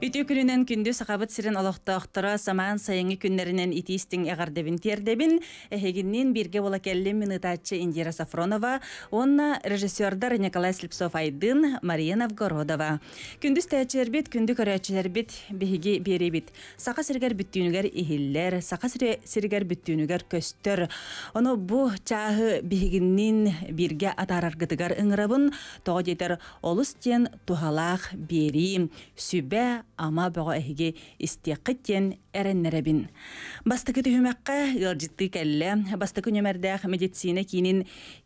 Үтү күнүнен күндү сахабыт сирен оқтыры самаан сайыңы күннеринен итиистиң эгардебин тиердебин эхегиннин бирге бола келли минытаатчы Индира Сафронова, онна режиссердар Николай Слепцов Айдын, Мария Новгородова. Күндүз тәчербит, күндү көрәчелербит, биһиги бит Сака сиргер бүттүүнүгер ихиллер, сака сиргер бүттүүнүгер көстөр. Ону бу чаһы биһигиннин бирге атараргытыгар ыңырабын, тоҕо жетер олус тен тухалаах бери, сүбә ама бого эһиге истиэккит тиэн эреннеребин бастыкы түһүмэккэ ыаржытты кэллэ бастыкы нөмердээх медицина киинин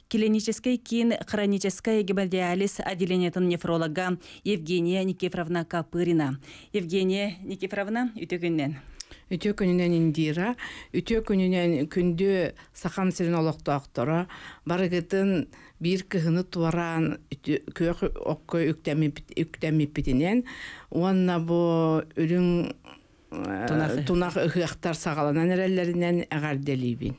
клинической кин хроническая әліс отделениятын нефролога Евгения Никифоровна Капырина. Евгения Никифоровна, үтігіннен. Үтө күнүнөн индира, үтө күнүнөн күндү сахам сирин олоктоактора, барыгытын бир кыны туран көк окко үктәми үктәми питенен уанна бу үрүн э, тунах үхтар сагаланан әрәлләреннән әгәр дәлибин.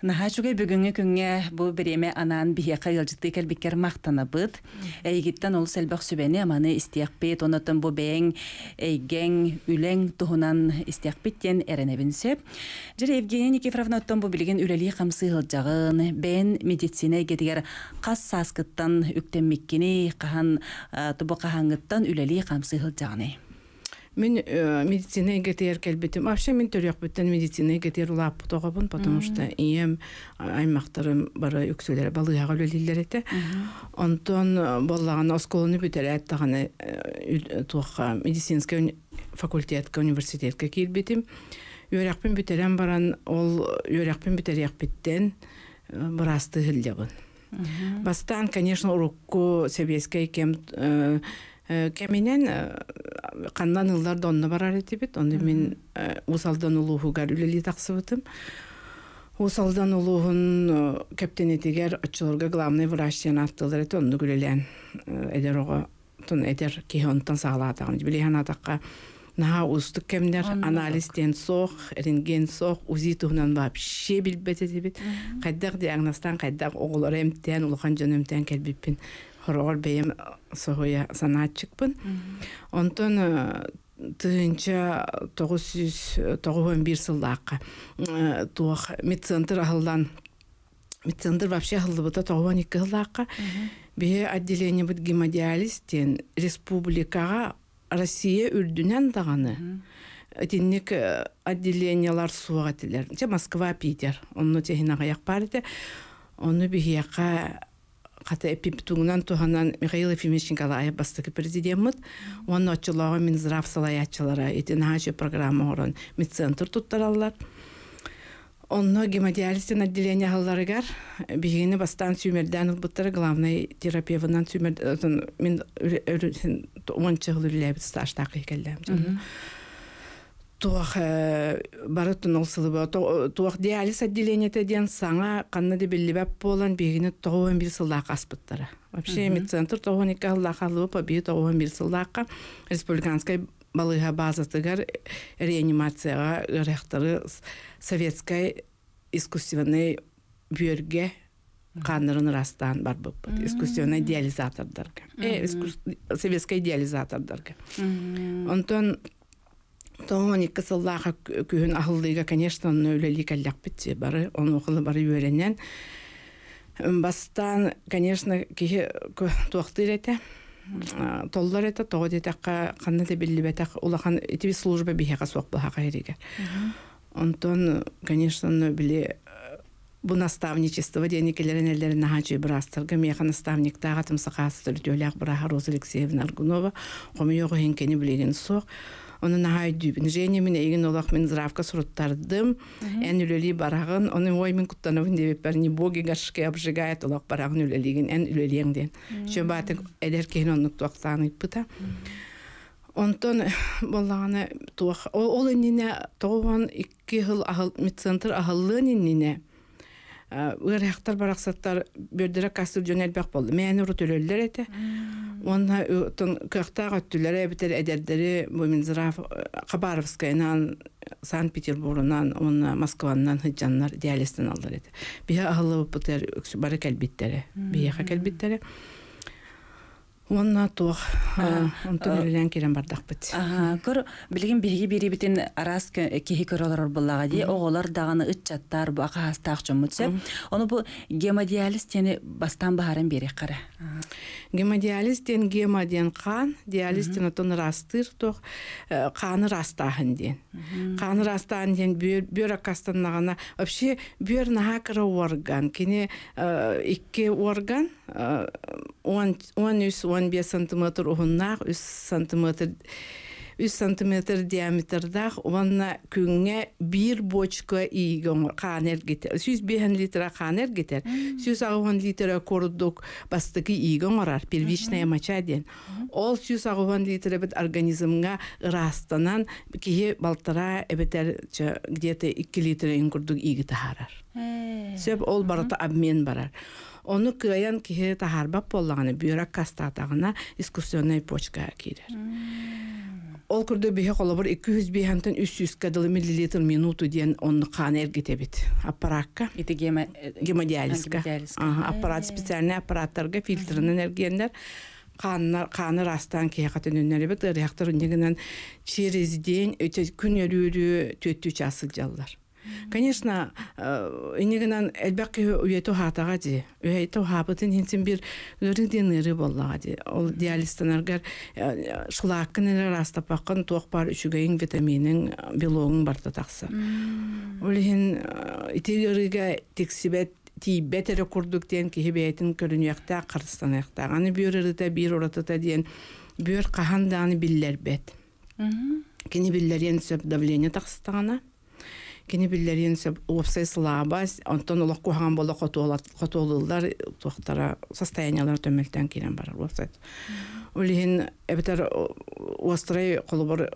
Нахачугай бүгінгі күнге бу біреме анан бихе қайылжытты келбикер мақтанабыт. Әйгіттен э, ол сәлбақ сүбени аманы истияқпет, онытын бу бәйін эгең үләң тұхынан истияқпеттен әрінебін сөп. Жер Евгений Никифоровна бу бұл білген үләлі қамсы ғылжағын, бәйін медицина кетігер кас сасқыттан үктенмеккені қахан э, тұбы қахаңыттан үләлі Мен э, медицина гетер келбетим. Вообще мен төрөк бүттен медицина кетер улап тогобун, потому что ием аймактарым бары өксөлөр балыға өлөлдилер эте. Онтон э, боллаган осколуну бүтерет таганы э, туха медицинский факультетке, университетке кирбетим. Үйрәкпен бүтерен баран, ол үйрәкпен бүтерек биттен барасты хилдебін. Бастан, конечно, урокку кем Э, кеменен э, каннан ылдар донна барар этибит онды мен э, усалдан улуухугар үлели таксыбытым усалдан улуун кептен этигер очолорго главный врач диэн аттылар эти онну күлелен эдер ого тун эдер кихе онтан сагалаатагам билихан атакка наха устук кемдер анализ ден рентген соок узи туһунан вообще билбет этибит кайдак диагноздан кайдак оголор эмтен улухан жөн эмтен келбиппин хорогор бейим соһуя санаатчыкпын онтон тыынча тогуз жүз тогуз он бир сыллаакка туох медцентр ахыллан медцентр вообще ахыллыбыта тогуз он икки сыллаакка бие отделение бут гемодиализ тен республикага россия үрдүнен даганы тинник отделениялар суага тилер те москва питер онну техинага якпар те ону бихияка хата эпиптуңнан туханан Михаил Ефимовиченко лая бастык президентмыт. Он очылога мин здрав салаячылары этен хажы программа орон медцентр туттараллар. Онно гемодиализин отделение халларыгар бигини бастан сүймерден буттар главный терапевтынан сүймерден мин 10 жыл үлләбит стаж тақы келдем туох э, бары тунул сылыба э, туох диализ отделениете диэн саңа канна да биллибэп болан биигине тоон бир сыллаак аспыттара вообще медцентр тоон икки аллаах алыбы побии тоон бир сыллаакка республиканская балыга базатыгар э, реанимацияга ырэхтары советской искусственный бүйөрге қандырын растан бар бұппыт искусственный диализатордарға советский диализатордарға онтон Тоон икки сыллааха күһүн ахыллыйга, конечно, нөүлелі кәлләкпіт бары, оны оқылы бары үйренен. Бастан, конечно, кихи туақты реті, толлар реті, тоғы детаққа, қанна да білі бәтақ, улахан итиби служба бихеға соқ бұлхаға ерегер. Онтон, конечно, білі э, бу наставничество дени келерен элдерин нахачы бырастыргы меха наставник тагы тымсыкастыр төлөк бара Роза Алексеевна Аргунова, комиёго хенкени билеген сок онын ахай дүбін. Жене мен еген олақ мен здравка сұруттардым. Ән үлелі барағын, оны ой мен құттануын деп бәріне боги ғашықы обжигает олақ барағын үлелеген, ән үлелеңден. Шөн батын әдер кейін оның тұақтан ұйпыта. Онтон э, болағаны туақ. Ол әніне тоған 2 хыл медцентр ахылы әніне. Улар яҡтар бараксаттар аҡсаттар бердәр кастыл дөнәр бәк булды. Мен ру төлөлләр әйтә. Уны тон кәхтәгә төлләр әйтә әдәдләре бу мин зыраф Санкт-Петербургнан, уны Москваннан һиҗаннар диалестен алдыр әйтә. Бия һалып бутыр үксү битләре. Бия Онна туох онтумерлен кирен бардак көр билген бирге бири битин арас э, кихи көрөлөр буллага ди, оголор даганы ытчаттар бу акастак Оны бұл гемодиализ тени бастан баарын берек кара. Гемодиализ тен гемодиан кан, диализ тен отон растыр тох, Қаны э, растағын ден. Каны растахын ден бөр акастаннагана, вообще бөр нахакра орган, кине э, икки орган, он он 15 сантиметр уһуннаах 3 сантиметр 3 сантиметр диаметрдах уанна күңге бир бочка ийгон канер гетер. Сүз бехен литра канер гетер. Сүз агуан литра кордук бастыки ийгон орар первичная моча ден. Ол сүз агуан литра бит организмга растанан кие балтара эбетер где-то 2 литра ин курдук ийги Сөп ол барата обмен барар. Оны кыян киһи тахарбап боллаҕына бүйірек қастатағына искусионный почка киирер. Ол күрдө бихе холобур 200 бихантын 300 кәділі миллилитр минуту диен онны қан эргетебит. аппаратқа. Ити гемодиализка. Аппарат, специальный аппараттарга фильтрынан эргендер. қаны растан өнері өнеребет реактор үнегінен через день өте күн төтті төттү асыл жалылар конечно э, инегенан элбак үйету хатага ди үйету хабытын хинсин бир үрдин ыры боллага ди ол диалистанаргар э, шулаккын растапаккын туокпар үчүгейин витаминин белогун барта такса улихин э, итигерге тексибет тиибетере курдук диэн кихибеэтин көрүнүяктаа кырыстаныяктаа аны бүөрырыта биир уратыта диэн бүөр кахан дааны биллербет кини биллерен сөп давление такстагана кини билдерин се офсе слабас антон ло кухан бала кату ала катулдар тохтара состояниялар төмөлтен кирен бар офсе улин эбетер острой кулы бар э,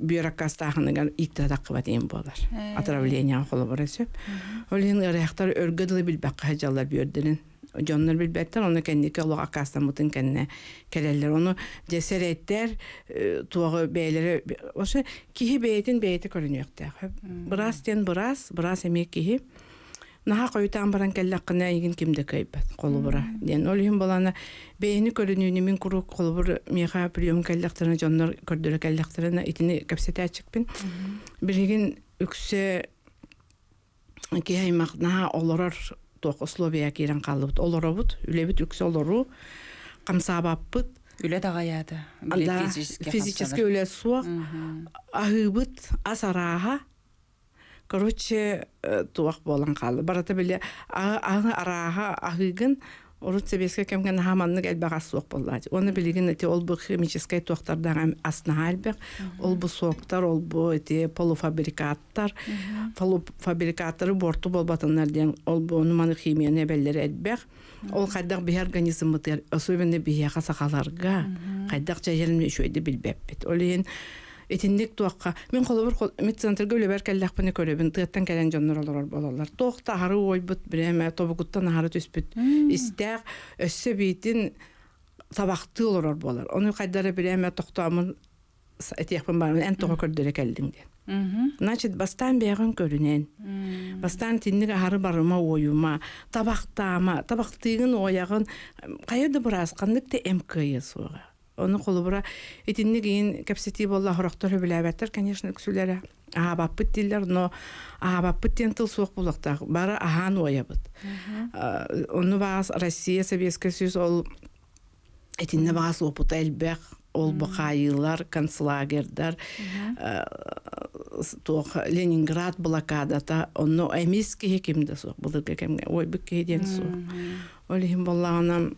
бюрокраста ханыган иктада кыбат эм болар атравление э. кулы бар эсеп улин ярактар өргөдөлү билбек кайжалар бердин Жоннор билбеттен аны кенди ке Аллаһ акастан бутын кенне келәләр аны җәсәр әйтәр э, туагы бәйләре оша кихи бәйтен бәйте Bras Бирас ден бирас, бирас әме кихи. Наһа куйтан баран келә игин кимдә кайп кулы бара. Ден олыһым баланы бәйне көрәнүне мин күрү кулы бар. Меха приём itini жоннор көрдөр келәктәрне итине кәпсәтә чыкпин. Бирегин тоқ условия керен калыбыт олоробут үлебит үксе олору камсаабаппыт үлет агаяды физически үлет суак Ас асарааха короче э, туақ болан қалды барата беле ағы араға агыгын Орыс себеске кемген хаманнык элбәгас суок болды Оны билигин эти ол бу химическая тохтардан асна элбәк, ол бу соктар, ол бу эти полуфабрикаттар, полуфабрикаттары борту болбатыннар ден, ол бу нуманы химия небеллер элбәк. Ол кайдак бир организм мытыр, особенно бияка сахаларга, кайдак шөйде билбәп бит. Ол итинник туакка мен холобур медцентрге үлебер келлакпыны көлөбүн тыгаттан келен жоннор бололар тоокта ары ойбут биреме тобугуттан ары түспүт истээх өссө биитин табакты олорор болар ону кайдары биреме токтоамын этиякпын баарын эн того көрдөрө келдиң ден значит бастан бэйэгин көрүнен бастан тинник ары барыма оюма табактаама табактыыгын оягын кайда бырааскандык те эмкыйы суга оны холубура итинни кийин кепсети болла хорохтор хүбүлээбэттер конечно күсүлэре аабаппыт дииллер но аабаппыт диэн тыл суох булактаах бары ахан уоябыт ону баас россия советский союз ол итинне баас опута элбэх ол бақайылар концлагердар тох ленинград блокадата онно эмискеге кимде суох былырга кемге ойбукке ден суох олихим боллаганам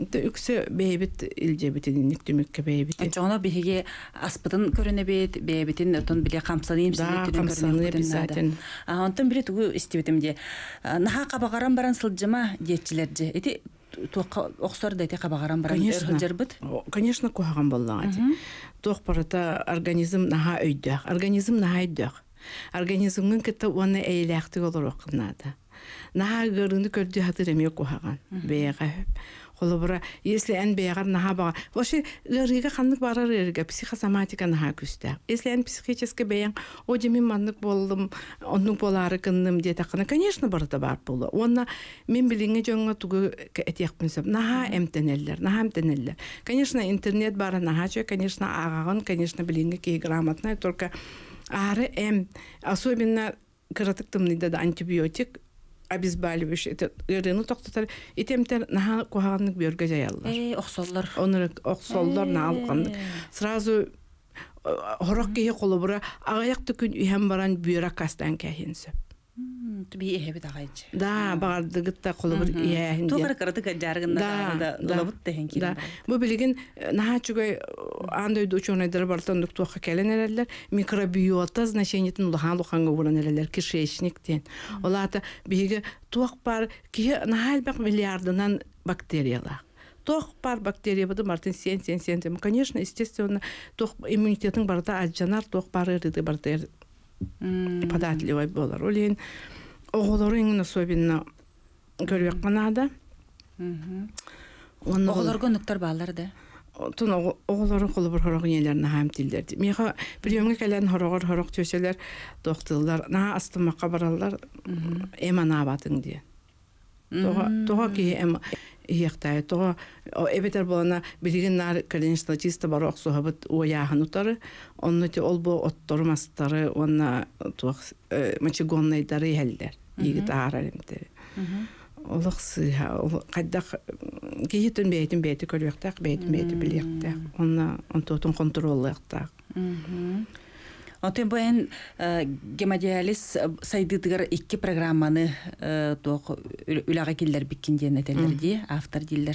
үксө бэйбит илже битин никтүмүкке бэйбит жоно биһиги аспытын көрөнебит бэйбитин отон биле камсаны да камсаны обязательно онтон бире тугу истибитим де наха кабагаран баран сылжыма детчилерже эти оксор да эти кабагаран баран бит. конечно кухаган боллага ти тох барата организм наха өйдөк организм наха өйдөк организмгын кытта уаны эйлэхти олорок кынада наха көрүнү көрдү хатыр эме кухаган бээга холобура если эн бегар наха бага вообще рига ханнык барар эрге психосоматика наха күстэ если эн психически беян о деми маннык болдым онның болары кынным де тахына конечно барда бар болу онна мен билинге жонга тугу этекпинсеп наха эмтенеллер наха эмтенеллер конечно интернет бара на конечно агагын конечно билинге кей грамотная только ары эм особенно кыратыктымныйда да антибиотик обезболивающий это рынок тоқтатар на наха кухаганнык бөргө жаяллар э, оксоллор онур оксоллор наалканны э. сразу хорок э, кие колобура агаяк түкүн үйһен баран бүйөрак кастан кэхинсеп Туби эһеби тагайчы. Да, бардыгытта колубур иэһин. Тугары кырды гаджаргын да, долобут теген ки Да. Бу билигин наха чугай андай учёныйдар бартан доктор келенелерлер, микробиота значениетин улахан улахан говоренелерлер кишечниктен. Олата биге туак бар, ки нахалбак миллиардынан бактериялар. тох пар бактерия бұды мартын сен сен сен конечно естественно тох иммунитетің барда аджанар тох пары рыды барда податливый болар олин оголорын особенно көрбек канада оголорго нуктар баалар да тун оголору кулубур хорог иелерине хаам тилдерди миха приемге келен хорогор хорог төселер астымакка иһэхтаай тоҕо эбетер болана билигин нар калинистатиста барок суһабыт уяахан утары те ол бу онна туох мачегоннайдары иһэллер ийгит Оты бен э, гемодиализ э, сайдытыгар икки программаны э, тоқ үләгә килдер биккин диен әтәләр ди, автор дилдер.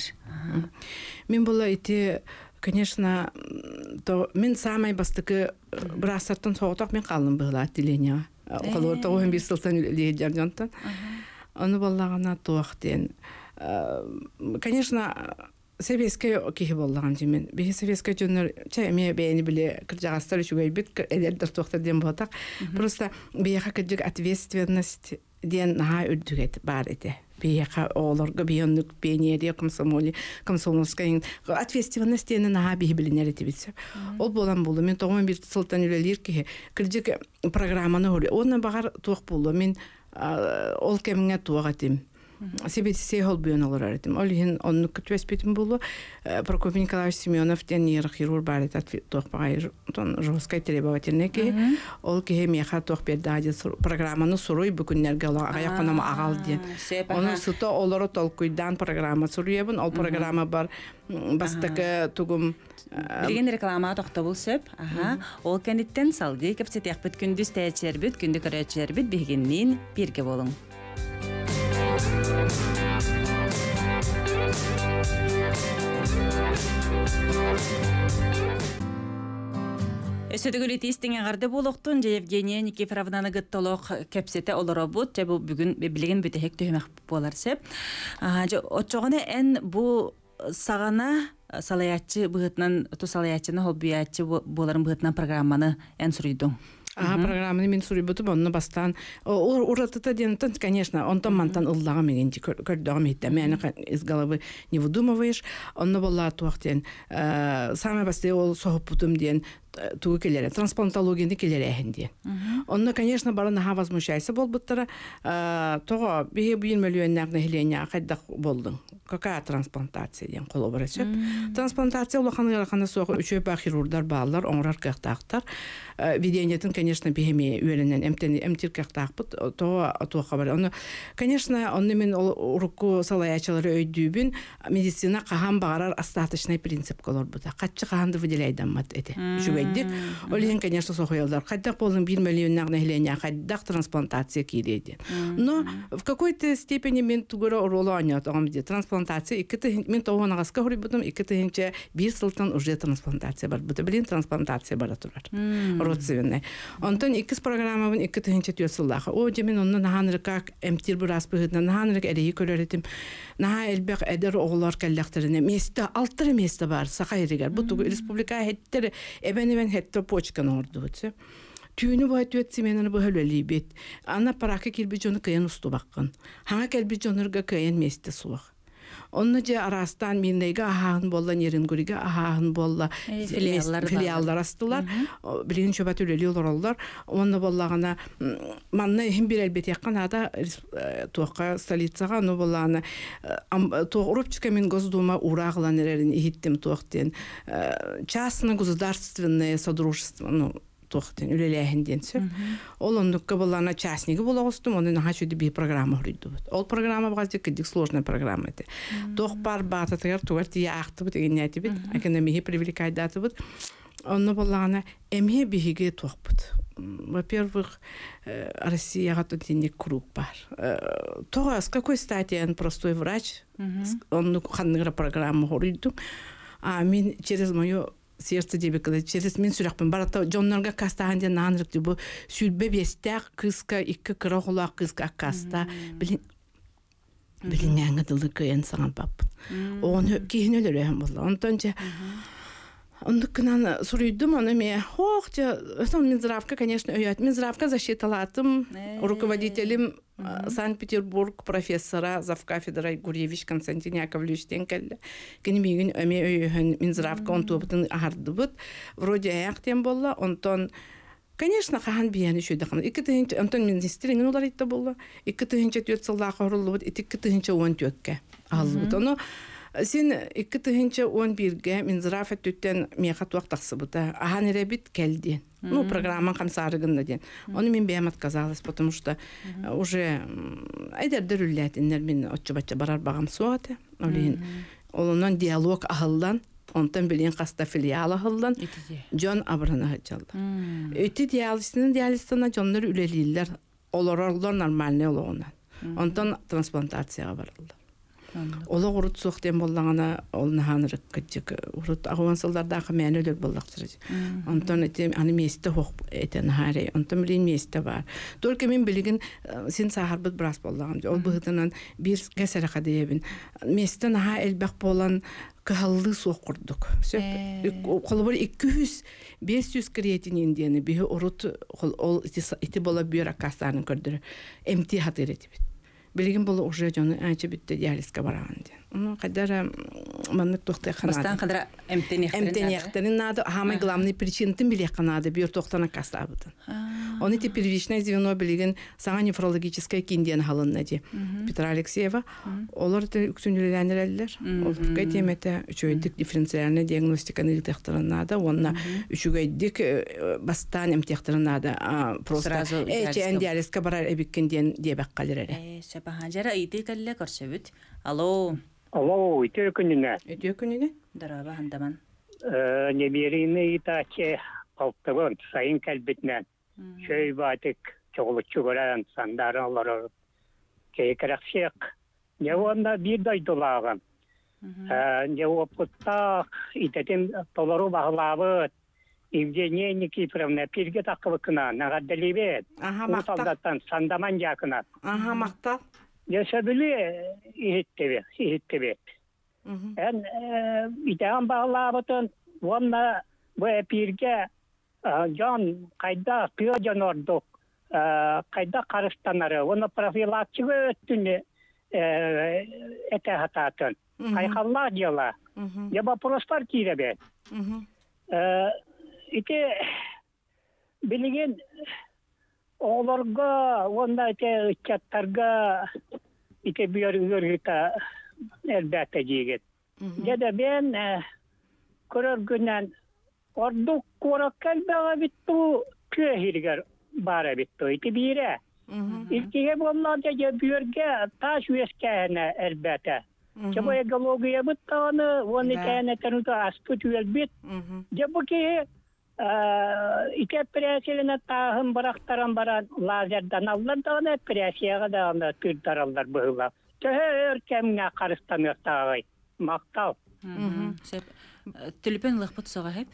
мен була ите конечно, то мен самай бастыкы брасартын соғытақ мен қалдым бұғыла отделение. Қалуырта ойын бес сылтан лейдер жонтан. Оны болағына туақ ден. Конечно, Севеска кихи боллаган димен. Бе севеска жөнөр чайме бени биле кыржагастар үчүгөй бит элер достуктар дем болтак. Просто бияка кыржык ответственность ден наха үрдүгет бар эте. Бияка олорго биондук бенерия комсомоли комсомольская ответственность ден наха бихи билинер эте битсе. Ол болан болу мен тогон бир сылтан үлелер кихи кыржык программаны хори. Оны бағар туак болу мен ол кемиңе туак атим. Себеси сей хол буйон олар аретим. Олихин онну күтвес булу. Прокопий Николаевич Семенов тен ерх хирург барет Ол ки хем яха тохпер программаны суруй бүкүннерге ала агал Оны суто олору программа Ол программа бар бастық тугум Берген реклама тоқта ол салды, бүт күндіз тәйетшер бүт, күнді көрәтшер бүт, болың. сөтөгүлүт истиңе гарды болохтун және евгения никифоровнаны гыттолок кепсете олоробут же бу бүгүн билигин бүтехек төмөк болар сеп отчогоне эн бу сагана бұғытнан быгытнан ту салаячыны холбуячы боларын бұғытнан программаны ән сұрыйдың. Ага, программаны мен сурибуту бонну бастан. Уратыта дентен, конечно, он там мантан ыллага меген көрдөм хитте. Мен из головы не выдумываешь. Онно болла туактен. Э, Самое басты ол сохопутум ден туы келере трансплантологияны келере әһинди онно конечно бара наха возмущайся болбуттара э, того бие бүйін мөлүөннак нахиленя кайдах болдың какая трансплантация ден коло бара сөп трансплантация улахан ярахана соо үчөп хирургдар баалар оңрар кактактар э, видениетин конечно бихеми үеленен эмтен эмтир кактакпыт э, то туха бар оны конечно онны мен ол уруку салаячалары өйдүүбүн медицина кахан багарар остаточный принцип колор бута катчы каанды выделяйдаммат эти кеддик олен конечно сохоялдар хайдак болын бир миллион нагнахленя хайдак трансплантация киреден но в какой-то степени мен тугура оролоня тогам де трансплантация икете мен тогон агаска хори бутум икетенче бир сылтан уже трансплантация бар бута билин трансплантация бара турар родственный онтон икис программа бун икетенче тюсыллаха о демен онна наханрыкак эмтир бурас быгытна наханрык эреи көлөрөтүм наха элбек эдер оголор келлектерине месте алтыр месте бар сахайригер бу республика хеттер эбени мен хетто почканы ордубытсы түүнү бай түөт сименаны бу хөлөлийбит ана паракы килби жону кыйын устубаккан хаңа келби жонурга кыйын мести сулак онны же арастан неге ахаһын болла неренкүриге ахаһын болла э, э, филиаллар астылар билигин чөбө түлели олороллор онно боллагана манна эхим бир элбет яккан да э, туакка столицага ну боллагана урупчика мен госдума урагылан эрерин ихиттим туактен частно государственное содружество ну тухтын үлелэһин денсүр. Ол оннукка буллана частниги булагыстым, оны наха чуди би программа хүрүдүбүт. Ол программа багаздык кидик сложная программа эти. Тох бар бата тагар тугар тие ахтыбыт генетибит, экономии привлекать датыбыт. Онны буллана эмхе бихиге тохпут. Во-первых, э, Россия готовит круг бар. Э, То, с какой стати он простой врач, он ханныра программу говорит, а мин через мою сердце дебе кылы через мен сүрәкпен барата жоннорга кастахан де нанрык дебу сүлбе бестяк кыска икки кыра кулак кыска каста билин билин яңгы дылы кыен саңан баппын оны кийин өлөрөм болла же Он так на сурю думал, но хох, я сам Минздравка, конечно, я от Минздравка защитала там руководителем Санкт-Петербург профессора зав кафедрой Гуревич Константин Яковлевич Тенкель. К ним игн, он тут потом ахардубут, вроде я болла, тем была, он тон. Конечно, хан биен еще дохан. И кто антон инч, он тон министр, ну ларит то было. И кто-то Син икки тыһынча он бирге минзыраф өттүттен мехат уақтақсыбыта. Ахан эребит келди. Ну, программа қансарығында ден. Оны мен бәм отказалась, потому что э, уже айдар дөрүлләтіннер мен отчы барар бағам суаты. Олейін, олынан диалог ахылдан онтан билен каста филиал ахылдан жон абрана хачалда. Өйті диалистинин диалистана жонлар үлелилер, олороллар нормальный олоғынан. Онтан трансплантацияға барылды. Ола урут суқтен боллаңана ол наханырык кеттик. Урут агуансылдарда акы мәне өлөр боллактыр. Онтан эти аны месті қоқ эте нахаре. онтан билин месті бар. Только мен білігін э, син сағар бұд бұрас боллагам. Ол бір бир кесере кадебин. Месте наха әлбәк болан кыһаллы суох курдук. Э. Холобор 200 500 креатин индени урут ол ити бола бир акастарын Эмти хатыр этибит. Билигин бул уже жону әнче битте ялиска бараган кадара маннык тохты хана. Бастан кадара эмтени хтерин. Эмтени хтерин надо, хамы главный причин тим канады, бир тохтана Оны те первичное звено билеген саңа неврологическая кинден халынна ди. Петра Алексеева, олар те үктүнүлөнөрөлөр. Олар кайтемете үчөйдик дифференциальный диагностиканы тохтырына онна үчөгөйдик э, бастан эм тохтырына про просто эти эндиалиска барар эбиккенден дебек калдырар. Э, жара Алло. Алло, үтер күніне. Үтер күніне? Дараба хандаман. Э, Немеріне итаче қалтығын сайын кәлбітнен. Шөй батык, чоғылычу көрән, сандарын олар. Кейкірек шек. Не онда бір дайдылағын. Не опыттақ, итетін толару бағылабыт. Евгения Никифоровна, пирге тақылықына, нағаддалибет. Ага, мақтал. Солдаттан, сандаман жақына. Ага, мақтал. Yaşadılı ihittivi, ihittivi. En қайда e, bağlabıtın, onunla bu epirge e, can kayda kıyo orduk, e, kayda onu ete hatatın. diyorlar. Ya İki Оларға, онда те ычаттарга ите бүйөр үйөргүта элбәтте жегет деде бен көрөргүнен ордук кураккалбага битту илтиге таш уескене элбәте экология быттаны, вон и тянет, то Э, э, ите пресилине тағын бұрақтаран баран лазердан аллар дағына пресияға дағына күлдаралдар бұғыла. Төһе өркемге қарыстан өқтағай. Мақтау. Түліпен лықпыт соға хеп?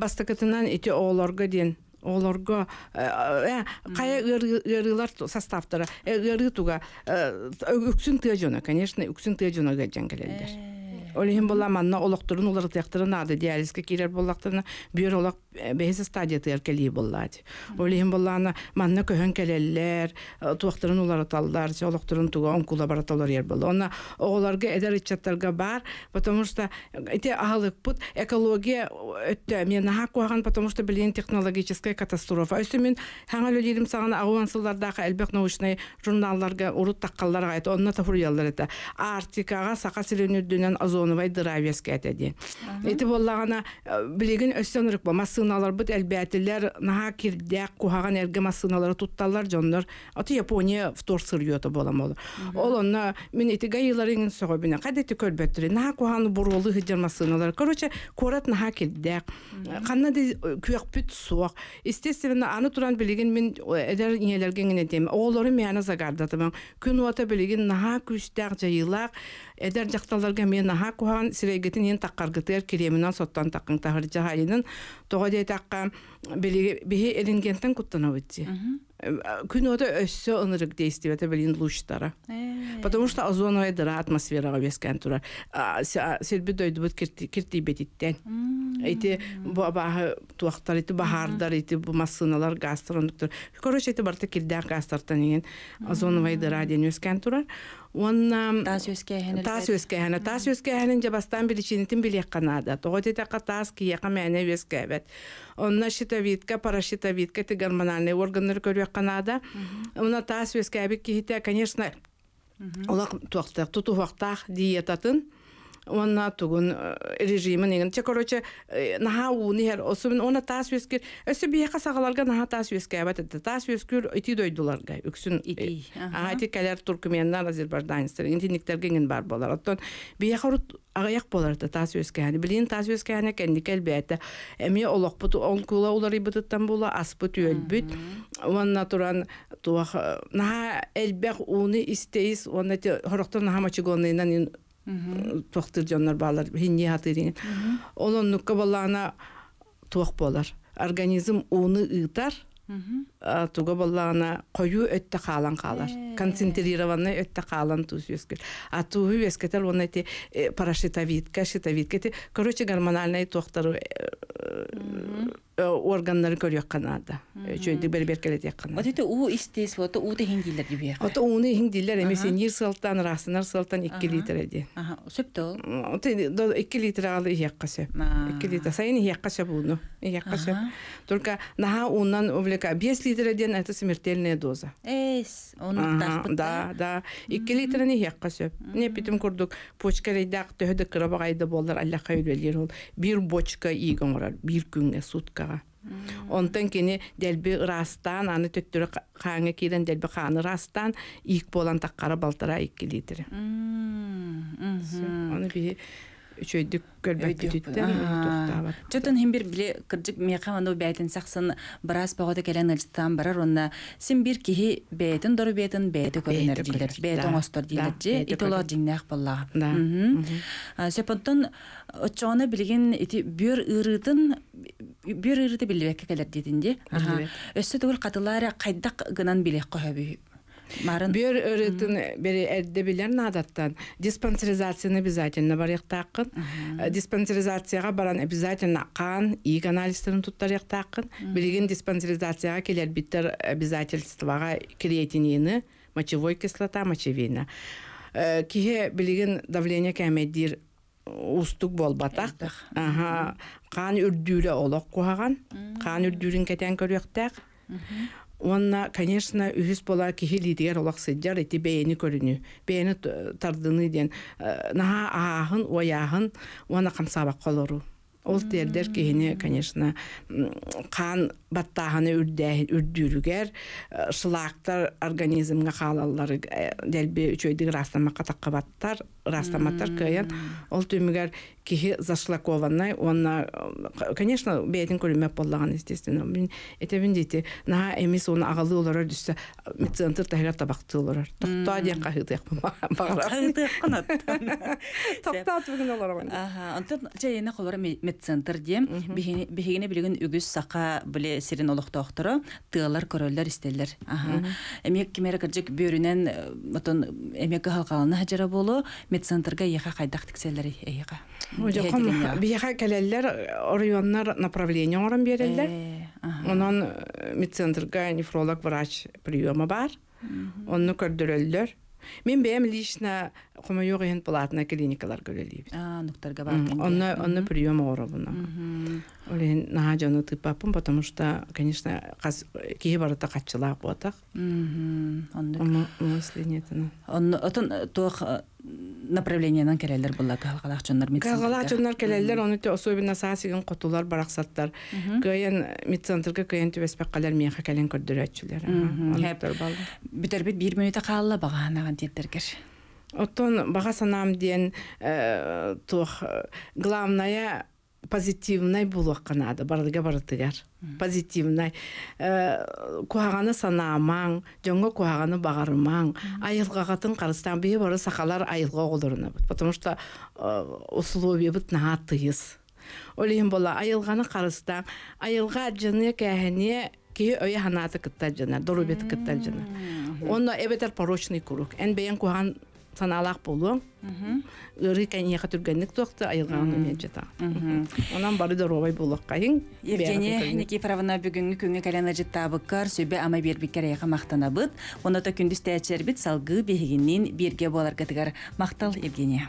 Басты кітінен ите оғыларға дейін олорго э, кая ырылар составтара ыры туга өксүн тыжона конечно өксүн тыжона гаджан келелдер Олиһин болла манна олоқтурун улартыяқтырын ады диализка келер боллақтырына бүйір олақ э, бәйесі стадия тыяр болады боллады. Олиһин болланы манна көһөн кәлеллер, э, туақтырын улараталлар, олоқтурун туға онкула бараталар ер болды. Оны оғыларға әдәр итчаттарға бар, потому что эти ағылық бұд экология э, өтті мен аға қуаған, потому что білейін технологическая катастрофа. Өсі мен хаңал өлейдім саған сылдардағы әлбәқ научный журналларға ұрут таққаларға айты, онна тафуриялар әті. Артикаға сақа сиренүдінен азо озоновой дыравия скәте ди. Эти болла билеген өстән рук ба машиналар бит әлбәтләр наһа кирдә кухаган әргә машиналар тутталар җоннар. Аты Япония втор сырыу ята болам ул. Ул аны мин эти гайларын сөгәбенә кадәти көлбәтләр. Наһа кухан буролы гыҗыр машиналар. Короче, корат наһа кирдә. Канна ди э, күек пит суык. Естественно, аны туран билеген мин э, әдәр ниләргә генә дим. Олары мәне загардатым. Күн вата билеген наһа күчтәк җайлак. Эдер жақталарға мен аха кухан сирегетін ен таққаргытыр керемінен соттан таққын тағыр жағайынын тоға дей таққа бихи элингентен куттана э, Күн өте өссө ынырык дейсті бәті білін Потому что озоновая дыра атмосфераға вескен тұрар. Сербі дойды бұд кірті эти бабаһы туактар эти баһардар эти машиналар гастрондуктор короче эти барты килдер гастрдан ген озоновайды радио өскән турар онна таас өскәһене таас өскәһенен жабастан биличинитин билек кана да тоготетака таас киека мээне өскәбет онна щитовидка парашитовидка ти гормональный органдар көрүек кана да уна таас өскәбик киите конечно Олақ туақтақ, тұту уақтақ диетатын. Mm -hmm. онна тугун режимы неген те короче наха уны хер особенно она тас вескер эсе бияка сагаларга наха тас веске абат это тас вескер ити дойдуларга үксүн ити а ити калер туркменнар азербайджанстар инти никтерген бар болар оттон бияка агаяк болар да тас веске ани билин тас веске ани кенди келбете эми олокпут он кула улар ибыттан була аспыт өлбүт онна туран туах наха элбек уны истейс онна те наха мачыгоннынан тохтыр жоннор баалар хинни олон олоннукка боллаана туох болар организм ууну ыытар туга боллагана кою өттө каалан каалар э. концентрированный өттө каалан туз үскер а он эти щитовидка короче гормональный тохтару органнары көрөк чөйдү вот это вот 2 литр эди аха сөптө вот 2 литр только наха литрден это смертельная доза. Эс, он ага, Да, да. Икки не хекка сөп. Не питим курдук почка рейдак алла ол. Бир бочка игон бир күнгө суткага. Онтан кини дэлби растан, аны төттүрө хаңы растан ик литр. Оны үчөйдүк көлбөк түттү. Жөтөн хим бир биле кырдык мекан анда байтын сахсын бирас багыда келген элстан бир ронда син бир кихи байтын дору байтын байты көрүнөр дилер. Байты остор дилер же итолор динях болла. Сепонтон очоны билген ити бир ырыдын бир ырыды билбек келер дидинди. Өссө түгүл катылары кайдак гынан билек көбү. Марын. Бер өрөтүн э, э, бери эрде Диспансеризацияны обязательно бар яктакын. Э, диспансеризацияга баран обязательно қан, И анализдерин тұттар яктакын. Білген диспансеризацияга келер биттер обязательствага креатинины, мочевой кислота, мочевина. Кеге білген давление кәмедир устук болбатак. Ага, кан үрдүре олок қан Кан үрдүрин Онна, конечно, үһүс бола кихи лидигер олақ сыджар ити бээни көрүнү. бээни тардыны ден. Э, Наха аахын, ояхын, оны камсабак колору. Ол тердер киһини, конечно, қан баттағаны үрдүрүгер, э, шылақтар организмге қалалары э, дәлбе үчөйдік растамаққа таққа баттар, растаматтар кайын. Ол түмігер кихи зашлакованной, онна, э, конечно, бейдин көрімеп болған, естественно. Эте бін дейті, на эмис оны ағалы оларар дүсі, медцентр тәғер табақты оларар. Тоқта дек қағыдық бағарар. Қағыдық қанат. Тоқта бүгін олар. Ага, онтын жайына қолар медцентр ди бигене билеген үгүз сақа биле сирин олуқ тоқтыры тыллар көрөлдөр истелер аха эмек кимер кирчек бөрүнөн э, отон эмек халқалына хажара болу медцентрга яха кайтақ тикселлер эйга биха келелер ориондар э, направление орон берелер э, онун медцентрга нефролог врач приёма бар Онны көрдүрөлдөр Мен бәм лично хума юг ен платна клиникалар гөлелейбит. А, нуктарга бар. Онны, онны прием оробына. Олен наға жоны тыпапым, потому что, конечно, кей барыта қатчылақ ботақ. Онны мысли нетіні. Онны, отын, тоқ, направлениенан келәләр була калгалак чөннәр мәсәлән. Калгалак чөннәр келәләр аны те особенно сасыгын котулар бараксаттар. Көен мицентрга көен төбәс пакалар мен хакален көрдәчеләр. Хәтер бал. бит 1 минутта калла баганаган диетләр кер. Оттон бага санам дигән э, тох э, главная позитивнай барлығы барылга барытыгар позитивнай э, куаганы санаамаң жоңго куаганы айылға қатын қарыстан бие бары сахалар айылга оголорунабыт потому что э, условиебыт наа тыйыс олейин бола айылганы карыстан айылга жыны кээхине кии өйе ханааты жана дорубет кытта жана оны эбетер порочный круг эн бейін куаган саналақ болу ыры кәнеха түргәнлек туақты айылған мен жата онан бары дорогой болуқ қайын Евгения Никифоровна бүгінгі күнгі кәләна жеттабықкар сөбе ама бербеккер аяқа мақтанабыт оны да күндіз тәчербит салғы бегеннен берге болар кәтігар мақтал Евгения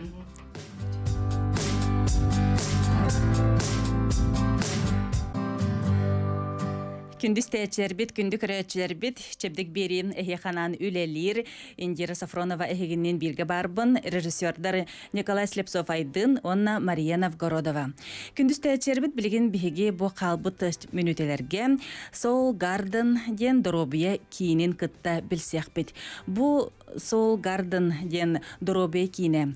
Күндіз тәйетчілер бит, күндүк күрәтчілер бит, чебдік берін қанан үлелер, Индира Сафронова әхегінен білгі барбын, режиссердар Николай Слепсов Айдын, онна Мария Новгородова. Күндіз тәйетчілер бит білген біғеге бұ қалбыт мүнітелерге, Сол Гарден ден доробия кейінен кытта білсек бит. Бұ сол гарденден доробе кине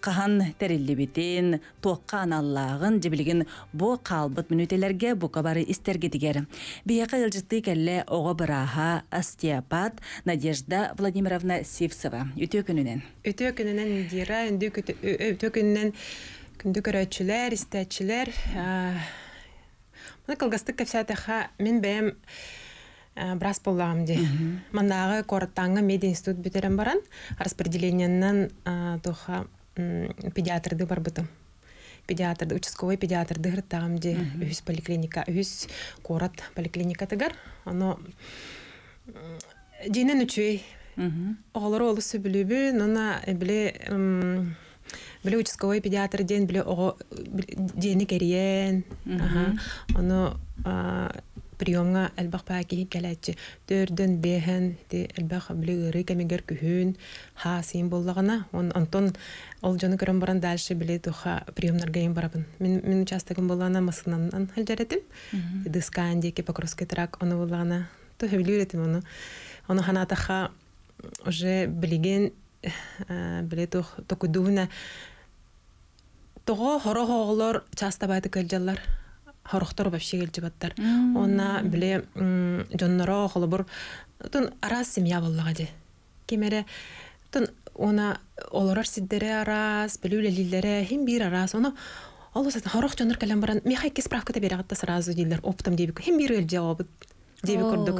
кахан териллибитин туокка аналлаагын жебилигин бу каалбыт мүнөтелерге бу кабары дигер бияка ылжыты келле ого бырааха остеопат надежда владимировна сивцева үтө күнүнен үтө күнүнен дира үтө күнүнен күндү көрөөчүлөр истечилер мына кылгастык кепсиатаха мен бэм Э, брас болам ди. Мандагы кортаңга медицина институт бүтөрөм баран, распределениенин э, тоха педиатрды бар бүтөм. Педиатрды, участковый педиатрды гыр таам Үз поликлиника, үз корот поликлиника тагар. Ано дине нүчөй. Мгм. Олар олысы билеби, нуна э, биле биле участковый педиатр ден биле ого дине керен. Ага. приемга элбах пакиһи кэлэччи төрдөн бэһэн ти элбах билигыры кэмигер күһүүн хаасыйын боллагына он онтон ол жону көрөм баран дальше биле туха приемнарга ин барабын мен мен участогым боллагына мысынанан хэлжаретим дыскаан деки покровский трак ону боллагына тухе билиретим ону ону ханатаха уже билиген э, биле тух токудуна Тоғо хорохоғылар часта байды көлжалар хорохтор вообще келчибаттар онна биле жонноро холобур тун арас семья боллага же кемере тун она олорар сиддере арас билүүлелилере хим бир арас оно ол хорох жоннор келен баран мехайке справкада бере сразу дилер оптом дебик хим бир эл жаобыт диэби курдук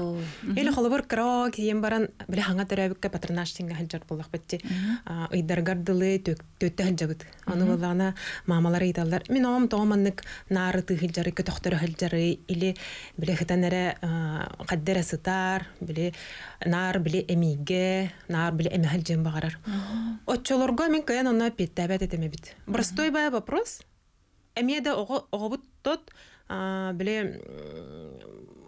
или холобор кро кием баран биле хаңа төрөбүккө патронаж тиңге хаджар буллах бетти ыйдаргар дылы төттө хаджагыт аны булана мамалар ыйталлар мен ом тооманнык нары тыхылжары көтөхтөрө хаджары или биле хытанере каддере сытар биле нар биле эмиге нар биле эми хаджен багарар отчолорго мен кыян онна петтабет этеме бит простой бая вопрос эмеде оғобут тот биле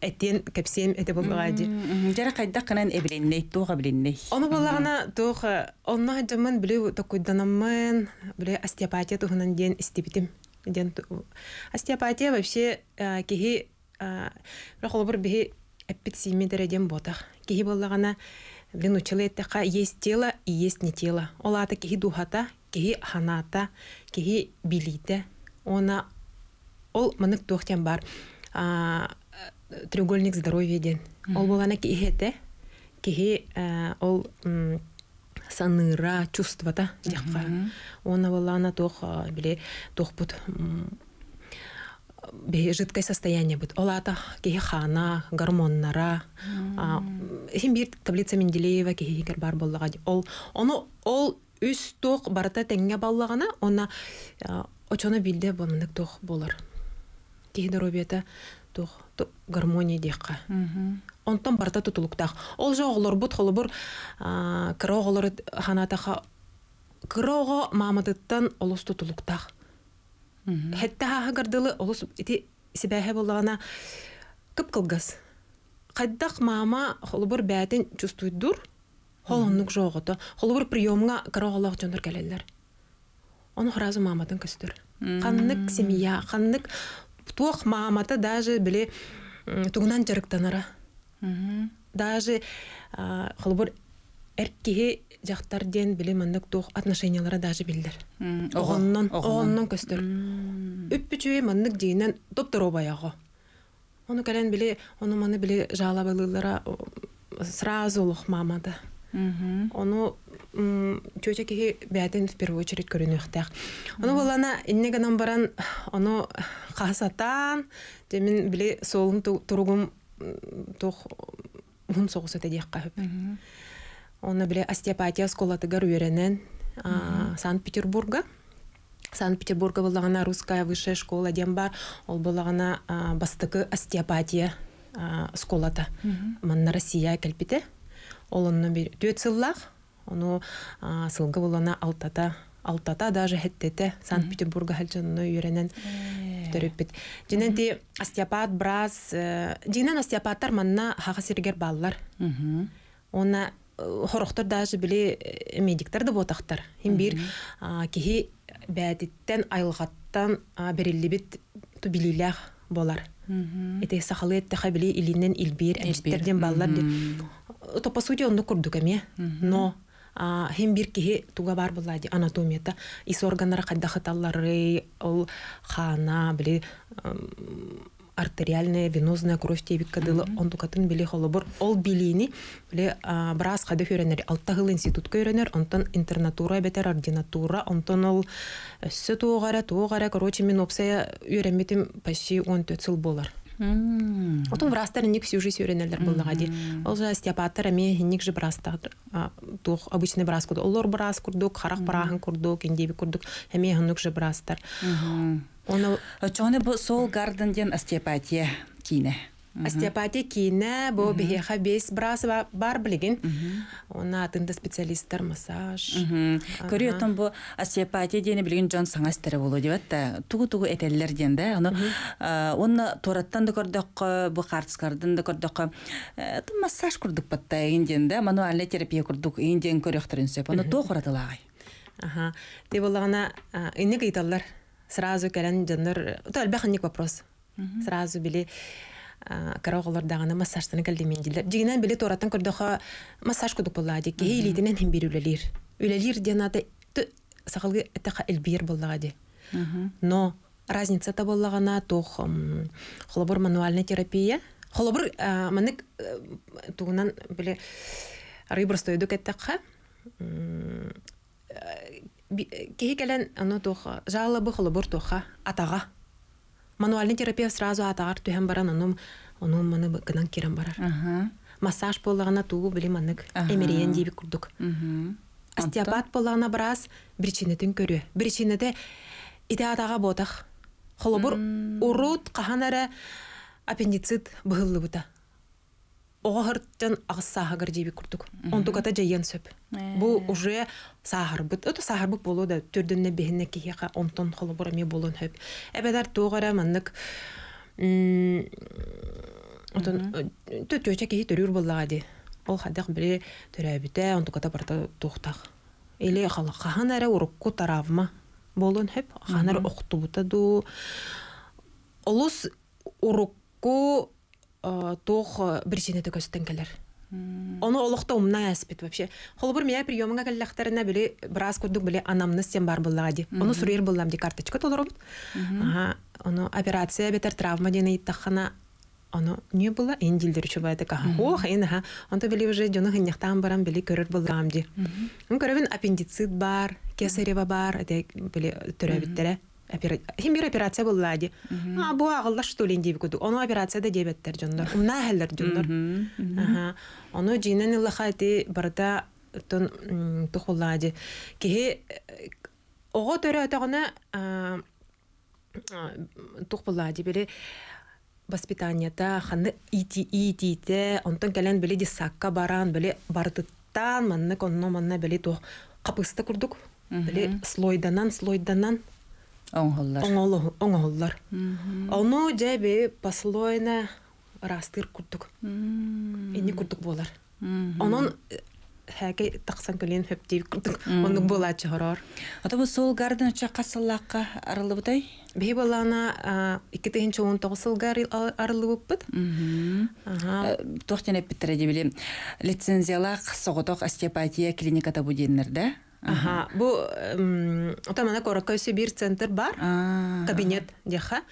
этен кепсем эте булгади. Жара кайда кынан эбленне, туга биленне. Оны буллагына туга онна жаман биле токуйданамын, биле остеопатия тугунан ден истебитим. Ден остеопатия вообще э кихи э, рахолбур бихи эппит сими дережем ботах. Кихи буллагына Блин, учила это есть тело и есть не тело. Ола Олата кихи духата, кихи ханата, кихи билите. Она ол мынык тохтен бар. А, треугольник здоровья ден ол болана киһете киһи э, ол саныра чувствата жакка она болана тох э, биле тохпут жидкое состояние ата Олата, хана, гормоннара. Хим бир таблица Менделеева кихикер бар боллага. Ол ону ол үс тоқ барата теңге боллагана, она э, очоны билде бомдык тоқ болар. киһи здоровьета тух гармония дихка. там барта тутулуктах. Ол же оглор бут холобур кыра оглор ханатаха крого ого мамадыттан олус тутулуктах. Хетта хаха гардылы олус ити сибәһе буллагана кып кылгас. Кайдах мама холобур дур. чувствуйдур. Холоннук жогото Холобур приемга кыра оглор жондар он Оны хразы мамадын көстүр. Ханнык семья, ханнык туох маамата даже биле тугунан жарыктанара даже холбор эрккиһи жактар диэн биле мындык туох отношениялара даже билдер оғоннон оғоннон көстөр үппүчүе маннык диинен топторо баяго ону кэлен биле ону маны биле жаалабылылара сразу улух маамада Ону тетя киһи бәтен в первую очередь көрүнүхтэх. Ону иннега иннеге намбаран ону хасатан демин били солун туругум тох мун согусу тедих кахып. Ону били остеопатия сколаты гарверенен Санкт-Петербурга. Санкт-Петербурга буллана русская высшая школа дембар, ол буллана бастыгы остеопатия сколата. Манна Россия кэлпите. олонно бир түөт сыллах ону сылгы булана алтата алтата даже хеттете санкт петербурга хальжанно үйренен э. төрөппүт жинен де остеопат браз э, жинен остеопаттар манна хага сиргер баллар она э, хорохтор даже били медиктер да ботактар им бир кихи бәдиттен айлгаттан бериллибит тубилилях болар эте сахалы эттеха били илинен илбир әжиттерден баллар то по сути он ну курдугами, но хем бир киһи туга бар буллади анатомията ис органдары кайда хаталлары ол хана били артериальная венозная кровь тебик кадылы он тукатын били холобор ол билини били брас кады алта институт көренер онтон интернатура бетер ординатура онтон ол өссө э, туогара туогара короче мен опсая үйренметим почти он төрт жыл болар Отон врастар ник всю жизнь үйренелер буллага ди. Ол жа степаттар эми ник же врастар тух обычный врас курду. Олор врас курдук, харах парахан курдук, индиви курдук, эми ханук же врастар. Оны Чоны бу сол гарденден астепатия кине остеопатия кейна бо бехеха бес брас бар билигин она атында специалисттер массаж көрөтөн бу остеопатия дени билген жон саңастере болу деп атта тугу тугу этеллер ден да аны онна тораттан да көрдөк бу картскардан да көрдөк э, ту массаж курдук батта инден да мануальный терапия курдук инден көрөктөрүн сөп аны Ага. куратылагай аха те болагана инек айталлар сразу келен жандар тәлбәхник вопрос сразу били караголор дагана массажтаны келдемендилер дигинен биле тораттан көрдөхө массаж кудук буллага дик кихи илитинен хим бир үлелир үлелир дианаты сакалгы этаха элбир буллага ди но разница та боллагана тух холобур мануальная терапия холобур манык э, тугунан биле рыбр стойдук эттакха кихи э, э, келен оно тух жалобы холобур туха атага мануальный терапия сразу атағар түһэн баран онум онум маны гынан барар массаж боллагана туу билим анык эмериен дийбик курдук остеопат боллагана барас причинетин көрү причинеде ите атага ботах холобур урут каханара аппендицит быһыллыбыта оғырттен ағысағыр дейбі күрдік. Онтуката жайен сөп. Э. Бұл уже сахар бұт. Өті сахар бұт болу да түрдінне бейінне кейеға онтон қолы бұрами болуын хөп. Әбәдар тоғара маннық Отон э, төтөчә кеһи төрүр буллага ди. Ол хадык бире төрәбитә, онтуката барта тухтак. Эле халыкка ханара урукку таравма. Болон хеп ханар охтубута ду. Олус урукку Э, тоқ э, бір сені төкөстен келер Оны олықта умна аспит вообще. Холбур меня приемыңа кәлләхтәренә биле біраз күрдік біле анамны сен бар булла ди. Оны сурер буллам де карточка толырып. Ага, оны операция бетер травма дене иттахана. Оны не булла эндилдер үчүн байды ка. Ох, эн ха. Онда биле уже жоны хыннактан барам биле көрөр булгам ди. Ун аппендицит бар, кесарева бар, де биле төрөбиттере. Хим бир операция буллади. А бу агылла что лен дип күтү. Оны операция да дебеттер жондор. Умна хәлләр жондор. Аха. Оны җинен илла хәти барда тон тухуллади. Ки ого төрә тагына тух буллади бире воспитанията ханы ити итите онтон келен баран биле бардыттан манны конно манна биле то капысты курдук. Биле слойданан слойданан Оңголлар. ону Оны дәбе Барселона растыр күрдік. Эне күрдік болар. Онон хәке тақсан көлен күрдік. Оның бола чығырар. Ата бұл сол гардын қасылаққа қасыллаққа арылы бұдай? Бей балана жылға арылы Тоқтен де білем. Лицензиялақ соғытоқ остеопатия клиниката бұденлерді. Аха, бу ота мана корка бир центр бар, кабинет деха,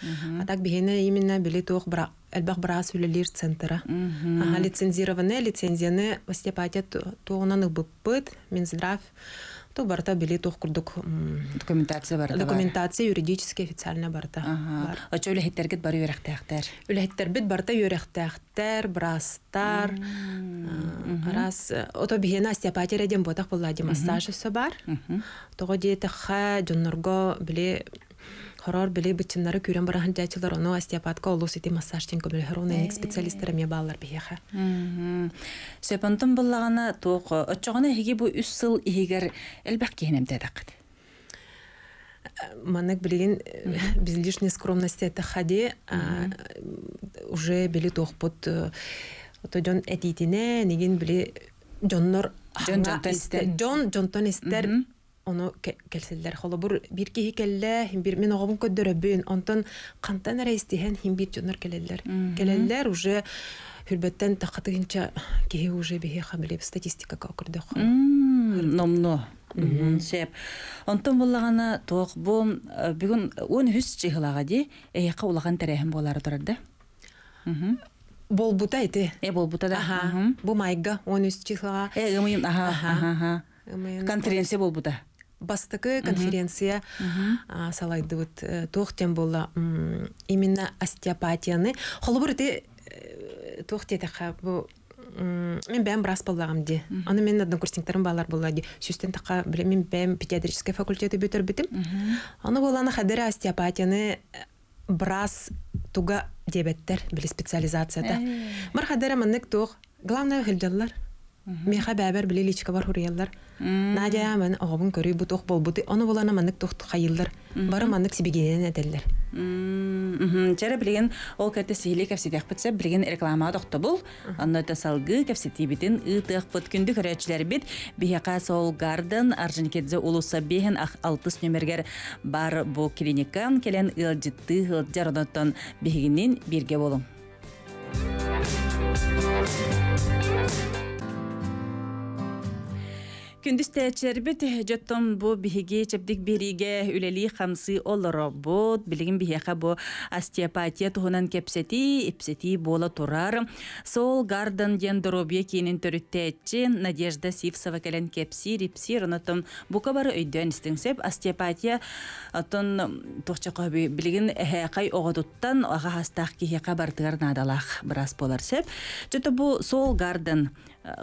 а так бігене именно білі тух бра, әлбәк бра сөйлелер центра. Аха, лицензированы, лицензияны, вастепатет, онаны бұппыт, Минздрав, Барта барта билет құрдық... документация барта документация юридически официально барта очо үлэхиттерге бар үйрәхтәхтәр үлэхиттербит барта үйрәхтәхтәр брастар раз э, ото биһена остеопатия ден ботах буллади массажысы бар того ха дюннорго биле хорор били бүтчиннары күрен барахан дятилар оно остеопатка олус ити массаж тен көмөл хор оны экс специалисттер ме баалар бехе. Сепантым булганы тоо очогона хиги бу 3 жыл игер элбек кенем дедек. Манек блин без лишней скромность это ходи уже били тох под э, то джон этитине нигин били джоннор джон джон тонистер ону келселлер холобур бир кихи келле бир мен огобун көддөрөбүн онтон кантан эрэ истиһэн хим бир жонор келеллер келеллер уже хүрбөттен тахатыгынча кихи уже бихи хабилеп статистика кокурдох номно сеп онтон буллагана тоох бу э, бүгүн он хүс чыгылага ди э, улаган терехим болар турар болбута болбута да э, бу майга он үс конференция болбута бастыкы конференция салайды вот э, тохтен болла именно остеопатияны холбур ите тохтетаха бу э, мен бәм брас болдағым де аны мен балар болды де сюстен тақа біле мен бәм педиатрический факультеті бүтір бітім аны боланы хадыр остеопатияны э, брас туга дебеттер біле специализацияда бар хадыр маннык тох главное хилдаллар Меха бәбәр биле личка бар хурыяллар. Надя мен огыбын көрүй бу оқ бол оны Аны болана манык тох қайылдар Бары манык сибигенен әтәлләр. Мм, җәре ол ул кәтә сиһле кәфсидәк битсә, белгән реклама дохты бул. Аны да салгы кәфсити битен ытык бут күндә көрәчләр бит. Бияка Сол Garden Арженкедзе улуса беген ах 6 номергә бар бу клиникан келен ылҗитты ылҗардан бегеннән бергә булым күндүс тээчербит жеттон бу биһиги бериге бириге үлели хамсы олоробут билигин биһиэхэ бу остеопатия туһунан кепсети ипсети бола турар сол гарден диэн доробье киинин төрүттээччи надежда сивсова келен кепси рипсир онотон бука бары өйдөн истиңсеп остеопатия отон тухчакоби билигин эхэкай огодуттан ага хастаах надалах бартыгар наадалаах болар сеп жото бу сол гарден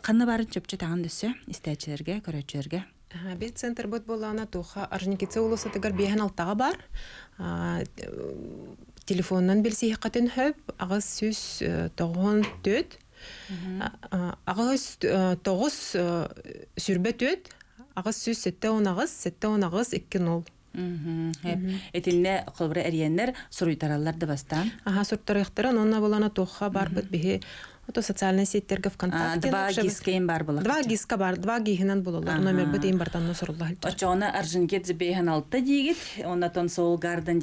Ханна барын чөпчө таган дөсө, истәчәләргә, көрәчәләргә. Ага, бит центр бот була ана туха, Арҗники цеулысы тигәр бар. А телефоннан белсе хикәтен хөп, агыз сүз 94. Э, э, э, ага, 9 сүрбә төт, агыз сүз 7 агыз, 7 агыз 20. Мм, этенне кылбыр эриендер суруй тараллар да баста. Аха, суруй тарахтар, онна болана тохха барбыт бехе. Ото социальный сеттерге ВКонтакте. Два гиска им бар было. Два гиска бар, два гигинан было. Номер бы им бартан носорулла. Ото она аржингет забейган алта дигит, она тон соул гарден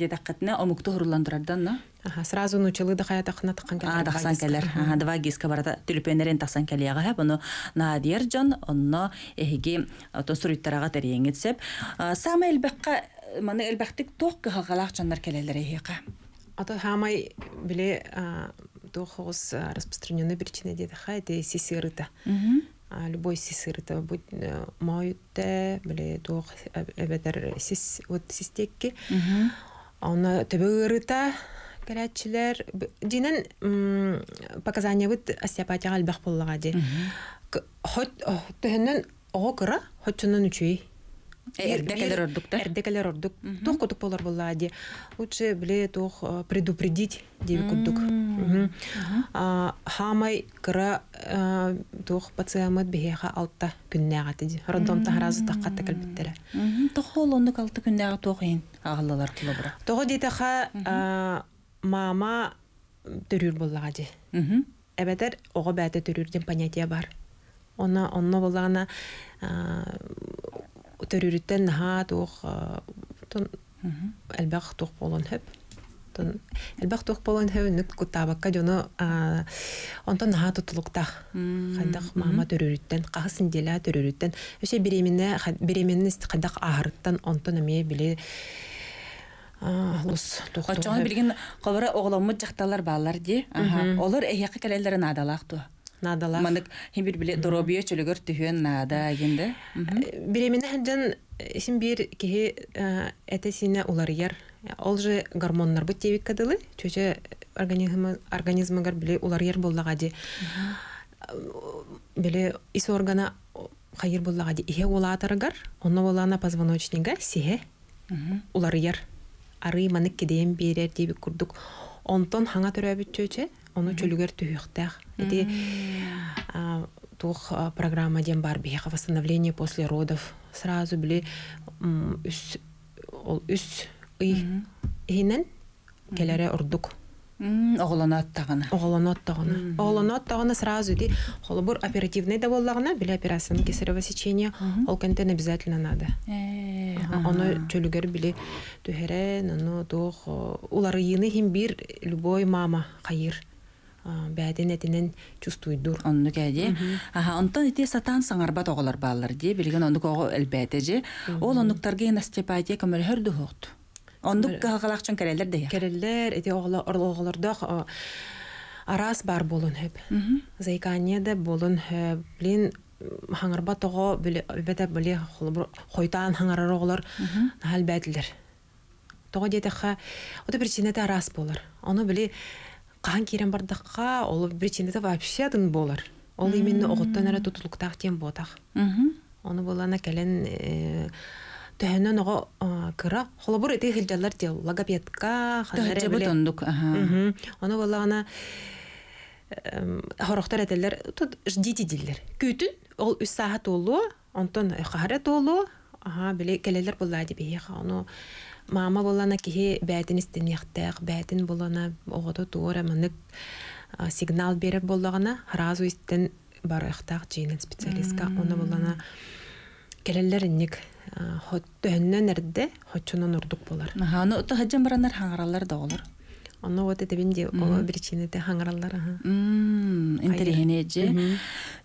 сразу нучилы келер. А, келер. гиска бар, онно, Сама дохос распространенной причиной дедха это сисырыта. Любой сисырыта будь э, мауютте, бле дох эбетер сис вот систекки. Она төбөрыта кәрәтчеләр динен показания бит остеопатия албах Хоть, ди. Хот төһеннән хоть на үчей. Э, Эрдекелер ордук, да? Эрдекелер ордук. Тох кутук болар болла, де. Лучше, бле, тох э, предупредить, деви кутук. Хамай кыра э, тох пациямыт бихеха алта күннәға, деди. Роддом тахразы таққа тәкіл біттері. Тох олонды алты күннәға тох ен ағылалар кылы бұра. Тохы дейді ха мама төрүр боллаға, де. Әбәдер оғы бәті төрүрден понятия бар. Оны, онны боллағына төрүрүттен наха туох тун болон хөп тун элбах туох болон хөп нүк кутабакка жону онтон наха тутулукта хайдах мама төрүрүттен кахсын деля төрүрүттен өсе беременне беременность хайдах ахырыттан онтон эме биле билген Олар Надала. Мен һәм биле доробия чөлгөр төһен нада инде. Э, Бире менә һәндән э, э, син бер кеһе әтесенә улар яр. Ул же гормоннар бит, тевик кадылы, чөҗе организм организмы гар биле улар яр булдыга ди. Биле ис органа хәйер булдыга ди. Иһе ул онна булана позвоночникка сиһе. Улар яр. Ары манык, кидем бирер дип курдук. онтон хаңа төрөбүтчөче ону чөлүгөр түһүхтэх эти тух программа ден бар биха восстановление после родов сразу били үс ол үс ый ийнен келере ордук оголонат тагына оголонат тагына сразу ди холобур оперативный да боллагына биле операцияны кесарево сечение ол кентен обязательно надо оно чөлүгер биле түһерен оно дуох улар йыны хим бир любой мама хайыр бәден этинен чувствуйдур онну кәди аха онтон ите сатан саңарбат оголар баалар ди билген оннук ого же ол оннуктарга настепатия көмөлһөр Ондук кагалакчан керелер де. Керелер, эти огла орлоголорда арас бар болун хөп. Зайканье де болун хөп. Блин, хаңарба того бетә биле хойтан хаңарар оглар хәл бәтлер. Того дете ха, ота бер чинәтә арас болар. Аны биле кан кирен бардыкка, ул бер чинәтә вообще тын болар. ол именно огыттан ара тутулуктак тем ботак. Аны болана кәлен э, төһөнөн ого кыра холобур эти хилжалар дел логопедка ханаре биле тондук аха аны баллагана хорохтар этеллер тут ждите диллер күтүн ол үс саат олу онтон э, хахарат олу аха биле келелер булла дип ха аны мама болана кихи бәтин истен яқтақ бәтин болана оғыды туыра ә, мынык сигнал беріп болағына сразу истен бар яқтақ жейнен специалистка оны болана келелер инник хөттөһөннөн эрде хочунан урдук болар. Аха, аны отто баранар хаңаралар да олар. Аны вот это бенди о причины те хаңаралар аха. Мм, интерегенеже.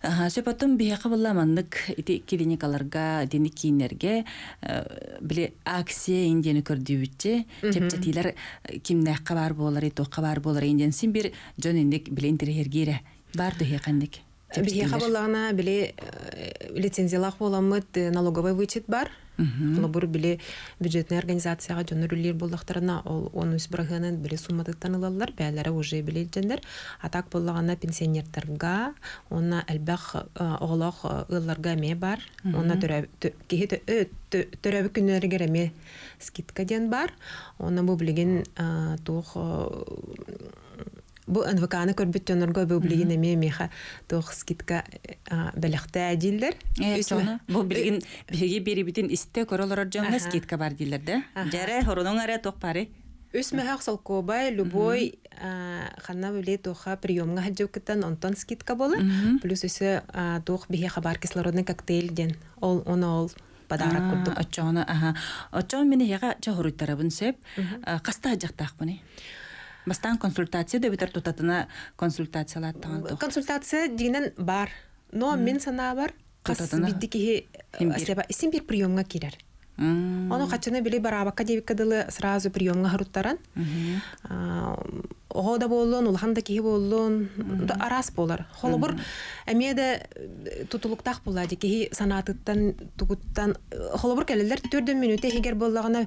Аха, се потом бияка булламандык ити клиникаларга, дени кинерге э, биле аксия индени көрдүбүтче, чепчетилер э, кимне кабар болар, ито кабар болар инден син бир жөн индик биле интерегере бар дөһе кандык. Бие хабалана били э, лицензиялык буламыт э, налоговый вычет бар. Лабур били бюджетная организация донор лир буллахтарына ол он үс брагынын били суммады танылалар, бәләре уже били Атак А так буллагана пенсионерларга, она әлбәх э, оглох ылларга ме бар. Она төрәп кихе төрәп ме скидка ден бар. Она бу билеген тух бу НВК-ны көрбүттө норго бөблигин эме меха тохс китка белехте дилдер. Э, бу билгин э, беги бери битин исте көрөлөр жонна скидка бар дилдер да. Жаре хоронун аре тох пари. Үс мәхәк любой ханна биле тоха приемга хаджып кеттен онтон скидка болы. Плюс үсе тох бихе хабар кислородный коктейль ден. Ол он ол подарок курдук. Очоны аха. Очон мени яга чогуруттарабын сеп. Каста жактак буны. Бастан консультация деп итер тутатына консультациялар таган. Консультация дигән бар. Но мин сана бар. қас бит дике асеба исем бер приёмга кирәр. Аны качаны биле бара академика сразу приёмга гырыттаран. Ага да болдон, ул хан арас болар. Холбур эмеде э, тутулуктак болады ки санаттан тугуттан э, холбур келелер 4 минут эгер боллагына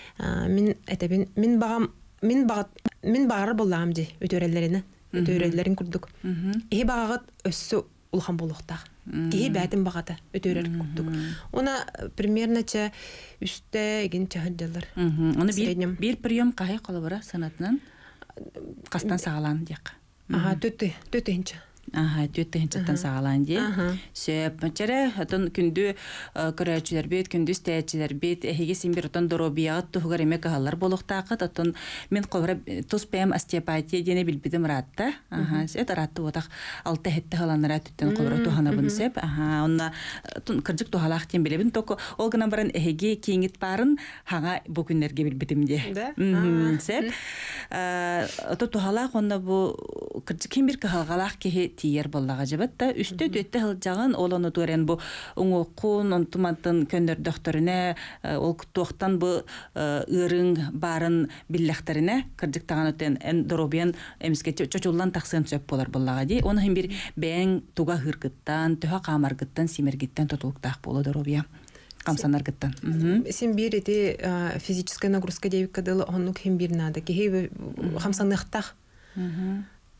мин әйтәбин мин бағам мин бағат мин бағары булдағам ди үтөрәлләренә үтөрәлләрен күрдек ии бағағыт өссө улхан булыкта ии бәтин бағаты үтөрәр күрдек уна э, примерно чә үстә ген чәһәрделәр уны бир бир приём кай кала бара санатнан э, кастан сагалан дияк. ага төтү төтүнчә Аха, төттө хин чаттан сагалан ди. Сөп, мәчәре, атын күндү э, көрәчләр бит, күндү стәчләр бит, эһиге син бер атын дөрөп ят, тугыр эмек халлар булык тагыт, атын мен ковра э, тус пем астепатия дине билбидем ратта. Аха, сөт ратты отак. Алта хетте халан раттын ковра туһана бун сеп. Аха, онна э, тун кырҗык туһалак тем белебин токо. Ол гына бирен эһиге кеңит барын хага бу күннәргә билбидем ди. Сөп. Э, ото туһалак онна бу кырҗык кем бер кыһалак ки тиер боллага жебатта үстө дөттө хылжагын олону туэрен бу уңукун онтумантын көндөрдөхтөрүнө э, ол туохтан бу э, ырың барын биллехтерине кырдыктаган өтөн эн доробен эмиске чочуллан таксын сөп болар боллага ди ону хим бир бэң туга хыргыттан төһө камаргыттан симергиттен тотулуктаах болу доробия камсанаргыттан сен бир эти э, физическая нагрузка дебиккадыл оннук хим бир нада кихи хамсаныхтах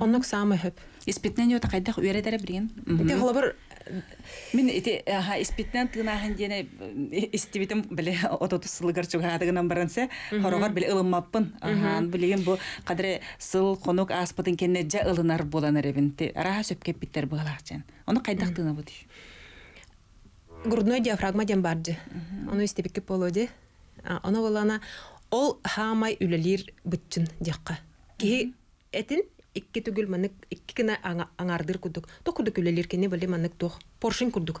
Онук саамы хөп. Испитнен йөтә кайда үрә дәре бирен. Ите хәлә бер мин ите ха испитнен тына һин яне э, истибитем биле ототсылы гәрчүгә адыгына барансы. Хорогар биле ылым маппын. Аһан билеген бу кадры сыл конок аспытын кенне җа ылынар булана ревен. Ти раһа сөп кеп Оны кайда тына бу диш. Грудной диафрагма дим барды. Оны истибит кеп болоды. Оны булана ол хамай үлелер бүтчин дикка. Ки этин икки түгүл манык икки гына аңардыр курдук то курдук үлелеркени бали манык тух поршень курдук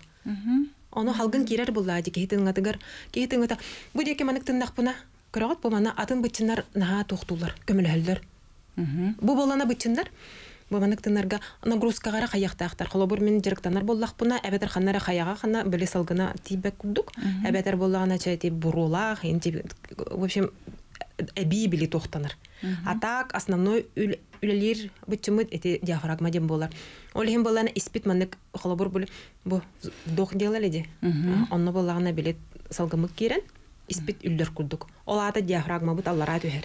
ону халгын кирер булла ди кехитиңатыгар кехитиңата бу деке манык тыннакпына көрөгөт бу мана атын бычыннар наа тохтуулар көмөлөлөр бу болана бычындар бу манык тыннарга нагрузкагара каяктаактар холобур менен жырыктанар буллакпына эбетер ханнара хаяга хана биле салгына тийбек курдук эбетер буллагана чайти бурулак в общем э, э, әбей биле тоқтаныр а так основной үл үлелир бычымыт эти диафрагма дем болар. Олхин болана испит маннык холобур бул бу вдох делали де. Онно болагына билет салгымык кирен испит үлдөр курдук. Олата диафрагма бут аллара түһер.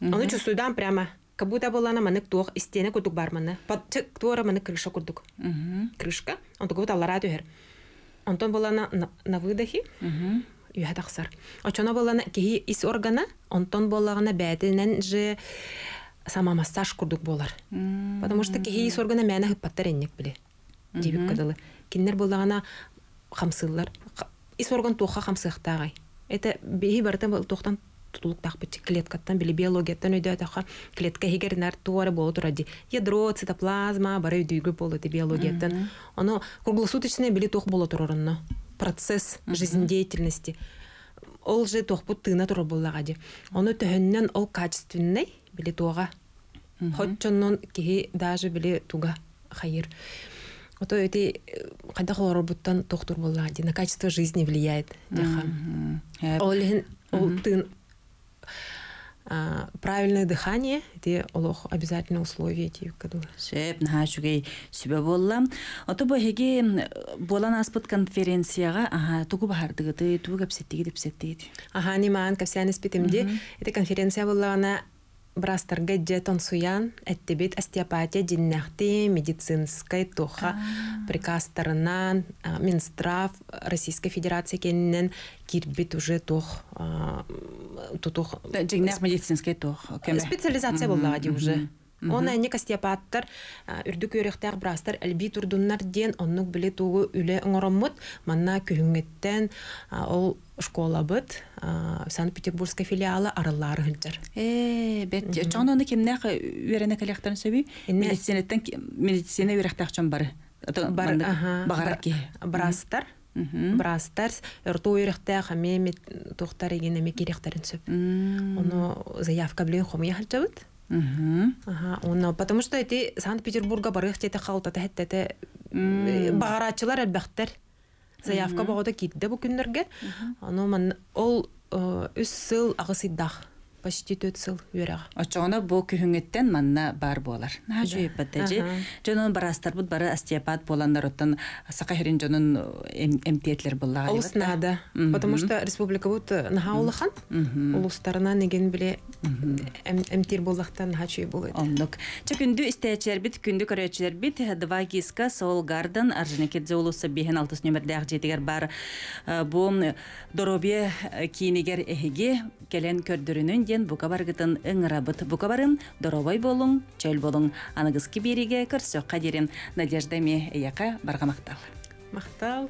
Оны чувствуйдан прямо как будто была на манек туох истене курдук барманы. Патчык туора манек крыша курдук. Крышка. Он тук бут аллара түһер. Онтон была на на выдохе. Юһа тахсар. Очоно была на ис органа, онтон боллагына бәтенен же сама массаж курдук болар. Потому что кихи органы мәне хыппаттар эннек биле. Дебик кадылы. Киннер булдагана хамсыллар. ис орган тоха хамсыхтагай. Это беги барта был тохтан тутулуктак бит клеткаттан биле биологияттан өйдө атаха клетка хигернер туары болу туради. Ядро, цитоплазма, бары өйдүйгү болу ти биологияттан. Оно круглосуточное биле тох болу турорунно. Процесс жизнедеятельности. Ол же тохпут тына туру буллагади. Оно төһөннөн ол качественный биле тоға Хоччоннон киһи даже били туга хайр Ото эти кайда э, хол роботтан доктор булла, ди на качество жизни влияет. Яха. Ол ген ол тын правильное дыхание, эти олох обязательно условие эти кду. Сеп на чугей себе булла. Ото бу хеги э, була конференцияга, ага, тугу бахардыгы, ты тугу кепсетти, кепсетти. Ага, ни маан кепсяне спитимди. Эти конференция булла брастарга дже тонсуян эттебит остеопатия диннахти медицинской туха приказтарынан Минздрав Российской Федерации кеннен кирбит уже тух тутух медицинский тух э, специализация была уже Оны э, не кастепаттар э, үрдік өрөктөр брастар әлби турдуннар ден оннук биле тугу үле оңороммут манна күлүңгеттен э, ол школа быт Санкт-Петербургская филиалы араллары гылдыр. Э, бет чоңдоны кимне үрәнә калектан сөби? Медицинаттан медицина үрәктәкчән бары. Бар, багарак ки. Брастар. Брастар, орту үрәктә хәмем тухтар егенеме керектерен сөп. Оны заявка белән хомия хәлҗәбет. Ага, потому что эти Санкт-Петербурга барыгы хәтта халта тәһәттә э, багарачылар Заявка багыда китте бу көннәргә. Аны мен ул үс э, сыл агысыдах. почти төт сыл үйрәгә. Очоны бу күһүңеттен манна бар болар. Нәҗи бәтәҗи. Җонын барастар бу бары остеопат боландар оттан сака херин җонын эмтиетлер булла. Потому что республика бут э, нахаулыхан. Улустарына неген биле эмтир буллактан хачы булды. Ондук. Чекүндү истечер бит, күндү көрөчер бит. Два гиска Сол Гарден Арженикидзе улуса бехен 6 номерле жетигер бар. Э, бу доробе э, кинигер эхиге келен көрдүрүнүн ден букабаргытын ыңырабыт букабарын доробой болуң чөл болуң аныгыски бериге көрсөк кадерин надежда эми эяка барга мактал мактал